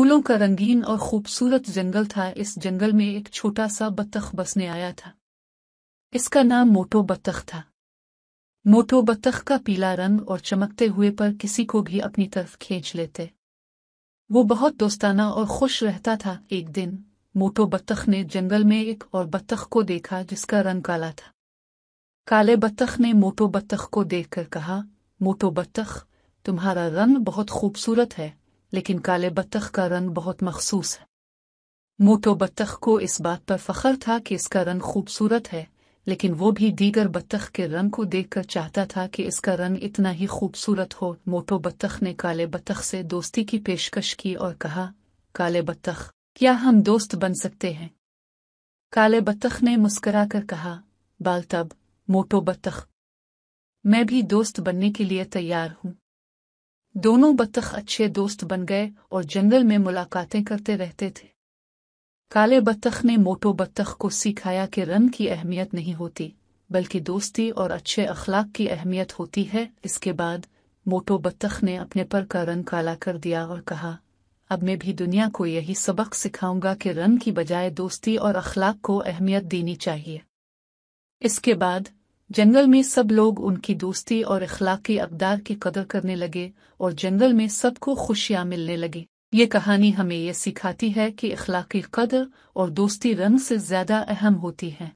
फूलों का रंगीन और खूबसूरत जंगल था इस जंगल में एक छोटा सा बत्तख बसने आया था इसका नाम मोटो बत्तख था मोटो बत्तख का पीला रंग और चमकते हुए पर किसी को भी अपनी तरफ खींच लेते वो बहुत दोस्ताना और खुश रहता था एक दिन मोटो बत्तख ने जंगल में एक और बत्तख को देखा जिसका रंग काला था काले बत्तख ने मोटो बत्तख को देखकर कहा मोटो बत्तख तुम्हारा रंग बहुत खूबसूरत है लेकिन काले बत्तख का रंग बहुत मखसूस है मोटो बत्तख को इस बात पर फख्र था कि इसका रंग खूबसूरत है लेकिन वो भी दीगर बत्तख के रंग को देखकर चाहता था कि इसका रंग इतना ही खूबसूरत हो मोटो बत्तख ने काले बत्तख से दोस्ती की पेशकश की और कहा काले बत्तख क्या हम दोस्त बन सकते हैं काले बत्तख ने मुस्करा कर कहा बाल तब मोटो बत्तख मैं भी दोस्त बनने के लिए तैयार हूँ दोनों बत्तख अच्छे दोस्त बन गए और जंगल में मुलाकातें करते रहते थे काले बत्तख ने मोटो बत्तख को सिखाया कि रंग की अहमियत नहीं होती बल्कि दोस्ती और अच्छे अखलाक की अहमियत होती है इसके बाद मोटो बत्तख ने अपने पर का रंग काला कर दिया और कहा अब मैं भी दुनिया को यही सबक सिखाऊंगा कि रंग की बजाय दोस्ती और अखलाक को अहमियत देनी चाहिए इसके बाद जंगल में सब लोग उनकी दोस्ती और अखलाकी अकदार की कदर करने लगे और जंगल में सबको खुशियाँ मिलने लगी ये कहानी हमें यह सिखाती है कि अखलाकी कदर और दोस्ती रंग से ज़्यादा अहम होती है